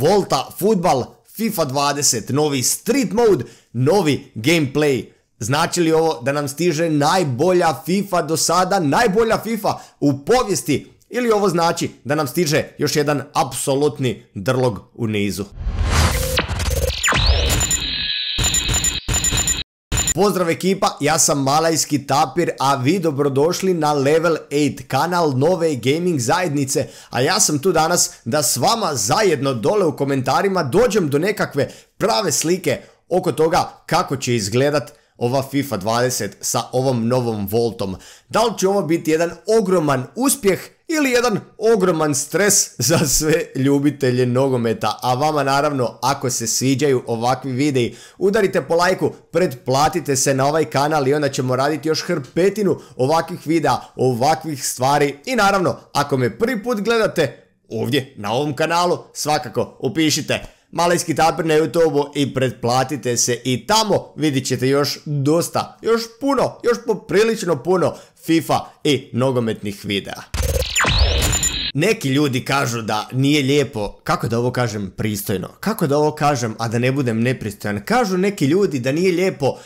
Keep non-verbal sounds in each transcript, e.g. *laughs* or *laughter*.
Volta Futbal, FIFA 20, novi Street Mode, novi gameplay. Znači li ovo da nam stiže najbolja FIFA do sada, najbolja FIFA u povijesti ili ovo znači da nam stiže još jedan apsolutni drlog u nizu? Pozdrav ekipa, ja sam Malajski Tapir, a vi dobrodošli na Level 8, kanal nove gaming zajednice, a ja sam tu danas da s vama zajedno dole u komentarima dođem do nekakve prave slike oko toga kako će izgledat ova FIFA 20 sa ovom novom Voltom. Da li će ovo biti jedan ogroman uspjeh ili jedan ogroman stres za sve ljubitelje nogometa. A vama naravno, ako se sviđaju ovakvi videi, udarite po lajku, pretplatite se na ovaj kanal i onda ćemo raditi još hrpetinu ovakvih videa, ovakvih stvari. I naravno, ako me prvi put gledate ovdje na ovom kanalu, svakako upišite Malajski tapir na youtube i pretplatite se i tamo vidit ćete još dosta, još puno, još poprilično puno FIFA i nogometnih videa. Neki ljudi kažu da nije lijepo, kako da ovo kažem pristojno, kako da ovo kažem a da ne budem nepristojan, kažu neki ljudi da nije lijepo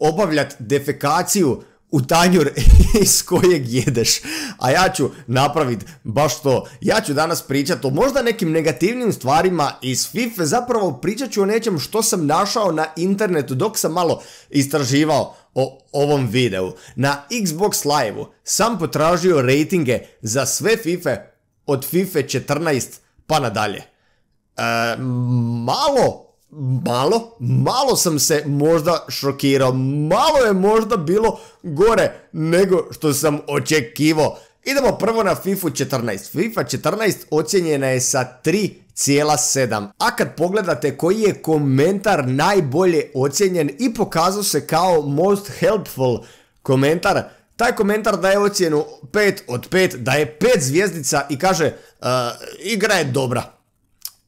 obavljati defekaciju u tanjur *laughs* iz kojeg jedeš. A ja ću napraviti baš to. Ja ću danas pričati o možda nekim negativnim stvarima iz FIFA. E. Zapravo pričat ću o nečem što sam našao na internetu dok sam malo istraživao o ovom videu. Na Xbox Live-u sam potražio rejtinge za sve FIFA e, od FIFA e 14 pa nadalje. malo malo, malo sam se možda šokirao, malo je možda bilo gore nego što sam očekivao. Idemo prvo na FIFA 14. FIFA 14 ocjenjena je sa 3,7. A kad pogledate koji je komentar najbolje ocjenjen i pokazao se kao most helpful komentar, taj komentar daje ocjenu 5 od 5, daje 5 zvijezdica i kaže e, igra je dobra.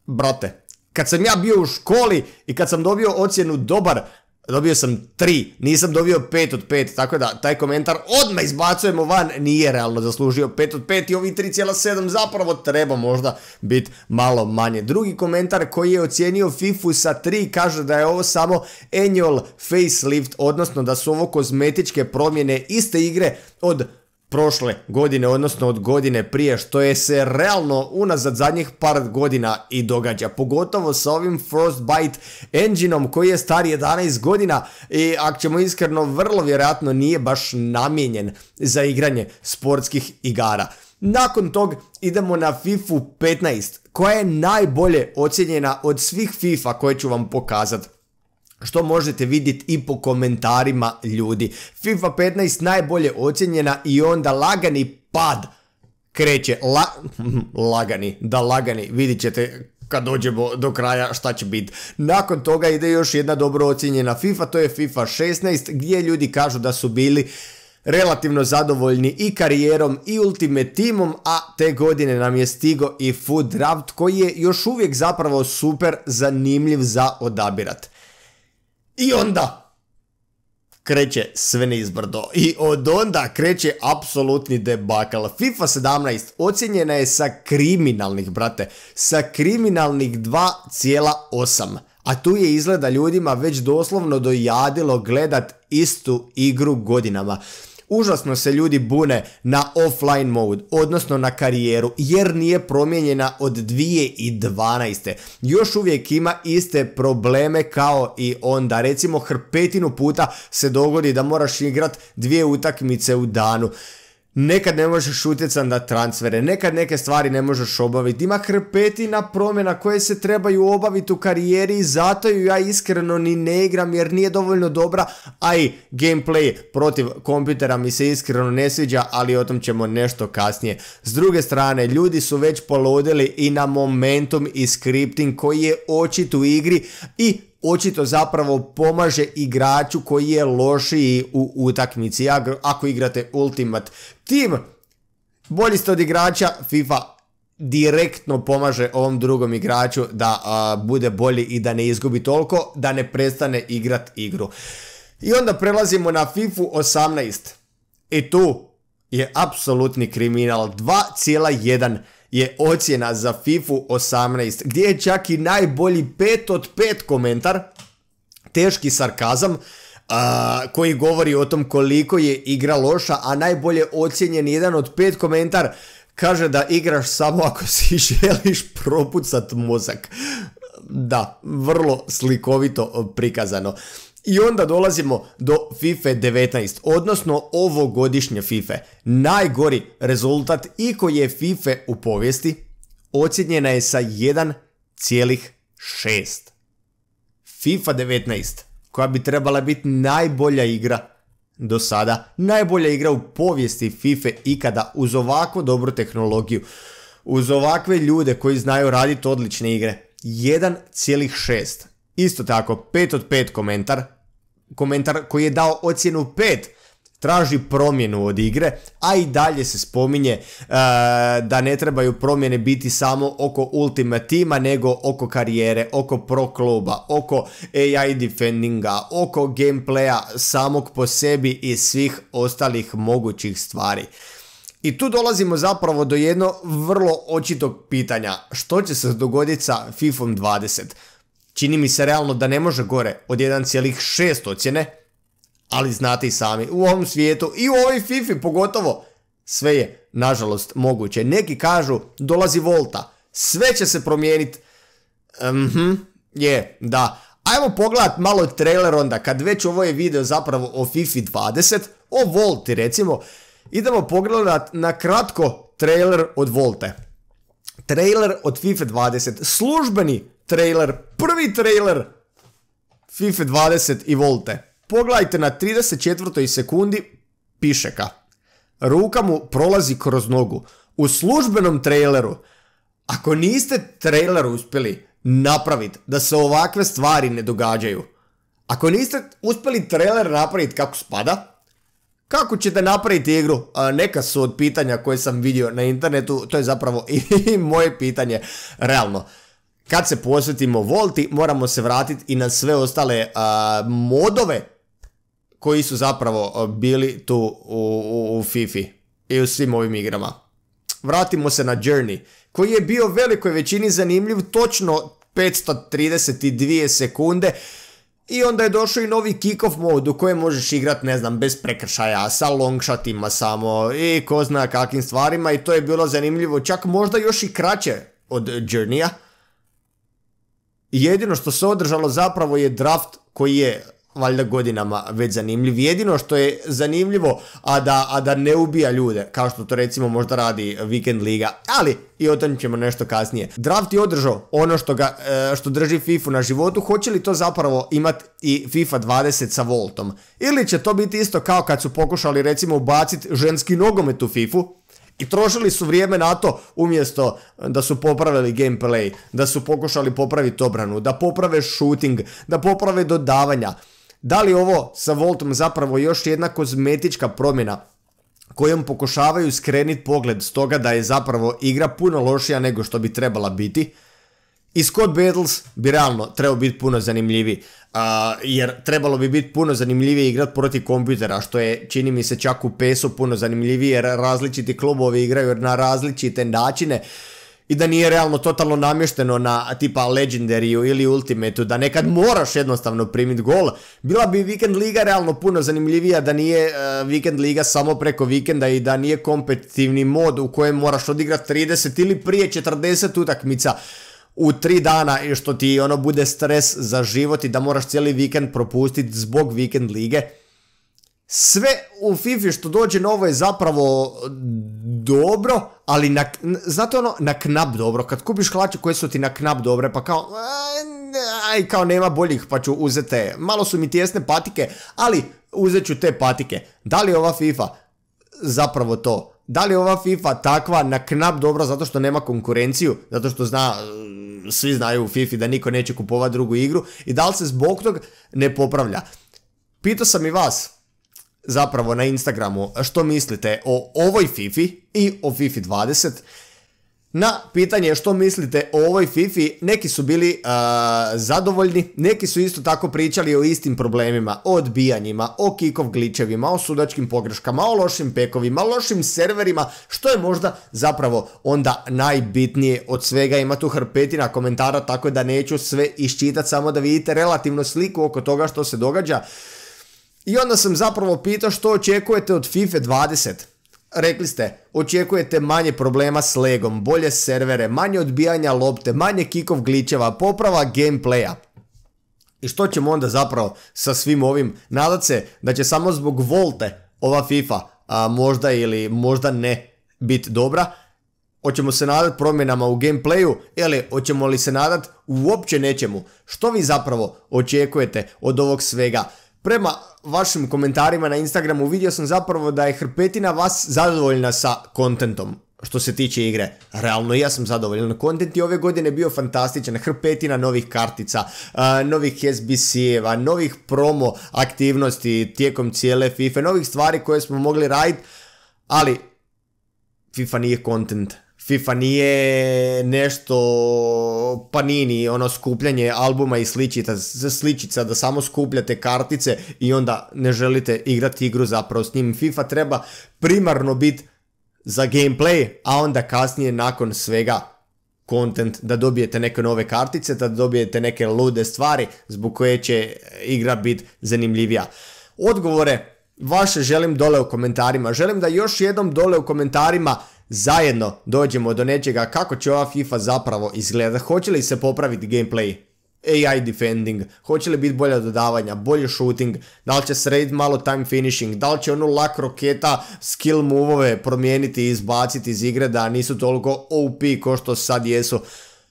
Brate, kad sam ja bio u školi i kad sam dobio ocjenu dobar, dobio sam 3, nisam dobio 5 od 5, tako da taj komentar odmah izbacujemo van, nije realno zaslužio 5 od 5 i ovi 3,7 zapravo treba možda biti malo manje. Drugi komentar koji je ocijenio Fifu sa 3 kaže da je ovo samo annual facelift, odnosno da su ovo kozmetičke promjene iste igre od prošle godine, odnosno od godine prije, što je se realno unazad zadnjih par godina i događa. Pogotovo sa ovim Frostbite engineom koji je star 11 godina i ako ćemo iskreno, vrlo vjerojatno nije baš namijenjen za igranje sportskih igara. Nakon tog idemo na FIFA 15 koja je najbolje ocjenjena od svih FIFA koje ću vam pokazati što možete vidjeti i po komentarima ljudi. FIFA 15 najbolje ocjenjena i onda lagani pad kreće. *laughs* lagani, da lagani, Vidjet ćete kad dođemo do kraja šta će biti. Nakon toga ide još jedna dobro ocjenjena FIFA, to je FIFA 16 gdje ljudi kažu da su bili relativno zadovoljni i karijerom i Ultimate timom, a te godine nam je stigo i Food Draft koji je još uvijek zapravo super zanimljiv za odabirat. I onda kreće sve nizbrdo. I od onda kreće apsolutni debakal. FIFA 17 ocjenjena je sa kriminalnih, brate, sa kriminalnih 2,8. A tu je izgleda ljudima već doslovno dojadilo gledat istu igru godinama. Užasno se ljudi bune na offline mode, odnosno na karijeru, jer nije promijenjena od 2012. Još uvijek ima iste probleme kao i onda. Recimo hrpetinu puta se dogodi da moraš igrati dvije utakmice u danu. Nekad ne možeš utjecati na transfere, nekad neke stvari ne možeš obaviti. Ima hrpetina promjena koje se trebaju obaviti u karijeri i zato ju ja iskreno ni ne igram jer nije dovoljno dobra, a i gameplay protiv kompjutera mi se iskreno ne sviđa, ali o tom ćemo nešto kasnije. S druge strane, ljudi su već polodili i na momentum i scripting koji je očit u igri i očito zapravo pomaže igraču koji je lošiji u utakmici ako igrate Ultimate Team. Bolji ste od igrača, FIFA direktno pomaže ovom drugom igraču da bude bolji i da ne izgubi toliko, da ne prestane igrat igru. I onda prelazimo na FIFA 18. I tu je apsolutni kriminal 2,1 je ocjena za FIFA 18, gdje je čak i najbolji 5 od 5 komentar, teški sarkazam, koji govori o tom koliko je igra loša, a najbolje ocjenjen jedan od 5 komentar, kaže da igraš samo ako si *laughs* želiš propucat mozak. Da, vrlo slikovito prikazano. I onda dolazimo do FIFA e 19, odnosno ovogodišnje FIFA. E. Najgori rezultat i koji je FIFA u povijesti ocjenjena je sa 1,6. FIFA 19, koja bi trebala biti najbolja igra do sada, najbolja igra u povijesti FIFA e ikada uz ovakvu dobru tehnologiju, uz ovakve ljude koji znaju raditi odlične igre. 1,6 Isto tako, 5 od 5 komentar, komentar koji je dao ocjenu 5 traži promjenu od igre, a i dalje se spominje e, da ne trebaju promjene biti samo oko Ultimate Teama, nego oko karijere, oko pro kluba, oko AI defendinga, oko gameplaya samog po sebi i svih ostalih mogućih stvari. I tu dolazimo zapravo do jedno vrlo očitog pitanja. Što će se dogoditi sa FIFA 20? Čini mi se realno da ne može gore od 1,6 ocjene, ali znate i sami, u ovom svijetu i u ovoj FIFA pogotovo, sve je, nažalost, moguće. Neki kažu, dolazi Volta, sve će se promijeniti. Mhm, je, da. Ajmo pogledat malo trailer onda, kad već ovo je video zapravo o FIFA 20, o Volti recimo, idemo pogledat na kratko trailer od Volte. Trailer od FIFA 20, službeni trailer, prvi trailer FIFA 20 i Volte. Pogledajte na 34. sekundi pišeka. Ruka mu prolazi kroz nogu. U službenom traileru, ako niste trailer uspjeli napraviti da se ovakve stvari ne događaju, ako niste uspjeli trailer napraviti kako spada, kako ćete napraviti igru? Neka su od pitanja koje sam vidio na internetu, to je zapravo *laughs* i moje pitanje, realno kad se posvetimo Volti, moramo se vratiti i na sve ostale modove koji su zapravo bili tu u, u, u Fifi i u svim ovim igrama. Vratimo se na Journey, koji je bio velikoj većini zanimljiv točno 532 sekunde, i onda je došao i novi kick-off u kojem možeš igrat, ne znam, bez prekršaja, sa longshotima samo i ko zna kakvim stvarima i to je bilo zanimljivo, čak možda još i kraće od Journeya jedino što se održalo zapravo je draft koji je valjda godinama već zanimljiv. Jedino što je zanimljivo, a da, a da ne ubija ljude, kao što to recimo možda radi Weekend Liga, ali i o tom ćemo nešto kasnije. Draft je održao ono što, ga, e, što drži FIFA na životu, hoće li to zapravo imati i FIFA 20 sa Voltom? Ili će to biti isto kao kad su pokušali recimo ubaciti ženski nogomet u FIFA, i trošili su vrijeme na to umjesto da su popravili gameplay, da su pokušali popraviti obranu, da poprave shooting, da poprave dodavanja. Da li ovo sa Voltom zapravo još jedna kozmetička promjena kojom pokušavaju skreniti pogled toga da je zapravo igra puno lošija nego što bi trebala biti? I Scott Battles bi realno trebao biti puno zanimljiviji, jer trebalo bi biti puno zanimljivije igrati protiv kompjutera, što je čini mi se čak u PES-u puno zanimljivije jer različiti klubovi igraju na različite načine i da nije realno totalno namješteno na tipa Legendary-u ili ultimetu da nekad moraš jednostavno primiti gol, bila bi Weekend Liga realno puno zanimljivija da nije uh, Weekend Liga samo preko vikenda i da nije kompetitivni mod u kojem moraš odigrati 30 ili prije 40 utakmica u tri dana i što ti ono bude stres za život i da moraš cijeli vikend propustiti zbog vikend lige. Sve u FIFA što dođe novo je zapravo dobro, ali na, znate ono, na knap dobro, kad kupiš hlače koje su ti na knap dobre, pa kao, aj, kao nema boljih, pa ću uzete, malo su mi tjesne patike, ali uzet ću te patike. Da li ova FIFA zapravo to? Da li ova FIFA takva na knap dobro zato što nema konkurenciju, zato što zna svi znaju u FIFA da niko neće kupovati drugu igru i da li se zbog tog ne popravlja. Pitao sam i vas, zapravo na Instagramu, što mislite o ovoj FIFA i o FIFA 20, na pitanje što mislite o ovoj Fifi, neki su bili zadovoljni, neki su isto tako pričali o istim problemima, o odbijanjima, o kikov gličevima, o sudačkim pogreškama, o lošim pekovima, o lošim serverima, što je možda zapravo onda najbitnije od svega. Ima tu hrpetina komentara, tako da neću sve iščitati, samo da vidite relativno sliku oko toga što se događa. I onda sam zapravo pitao što očekujete od FIFA 20. Rekli ste, očekujete manje problema s legom, bolje servere, manje odbijanja lopte, manje kikov gličeva, poprava gameplaya. I što ćemo onda zapravo sa svim ovim? Nadat se da će samo zbog volte ova FIFA a, možda ili možda ne biti dobra. Hoćemo se nadat promjenama u gameplayu ili hoćemo li se nadat uopće nečemu? Što vi zapravo očekujete od ovog svega? Prema vašim komentarima na Instagramu vidio sam zapravo da je hrpetina vas zadovoljna sa kontentom što se tiče igre. Realno ja sam zadovoljan. Kontent je ove godine bio fantastičan. Hrpetina novih kartica, novih SBC-eva, novih promo aktivnosti tijekom cijele FIFA, novih stvari koje smo mogli raditi, ali FIFA nije kontent. FIFA nije nešto panini, ono skupljanje albuma i sličica, sličica da samo skupljate kartice i onda ne želite igrati igru zapravo s njim. FIFA treba primarno biti za gameplay, a onda kasnije nakon svega content da dobijete neke nove kartice, da dobijete neke lude stvari zbog koje će igra biti zanimljivija. Odgovore vaše želim dole u komentarima. Želim da još jednom dole u komentarima zajedno dođemo do nečega kako će ova FIFA zapravo izgledati. Hoće li se popraviti gameplay? AI defending, hoće li biti bolja dodavanja, bolji shooting, da li će sred malo time finishing, da li će onu lak roketa skill move promijeniti i izbaciti iz igre da nisu toliko OP ko što sad jesu.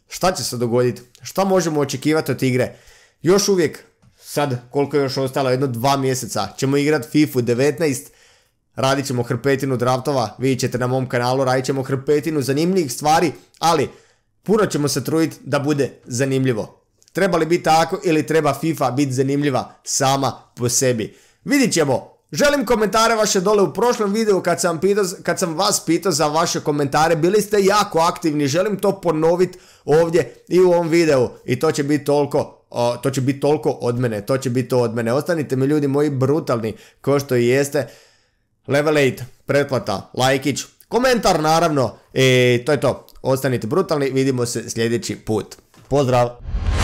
Šta će se dogoditi? Šta možemo očekivati od igre? Još uvijek, sad koliko je još ostalo, jedno dva mjeseca, ćemo igrati FIFA 19, Radit ćemo hrpetinu draftova, vi ćete na mom kanalu, radit ćemo hrpetinu zanimljivih stvari, ali puno ćemo se truditi da bude zanimljivo. Treba li biti tako ili treba FIFA biti zanimljiva sama po sebi? Vidit ćemo. Želim komentare vaše dole u prošlom videu kad sam, kad sam vas pitao za vaše komentare, bili ste jako aktivni, želim to ponoviti ovdje i u ovom videu i to će biti toliko to će biti toliko od mene, to će biti to od mene. Ostanite mi ljudi moji brutalni ko što i jeste. Level 8, pretplata, lajkić, komentar naravno i e, to je to. Ostanite brutalni, vidimo se sljedeći put. Pozdrav!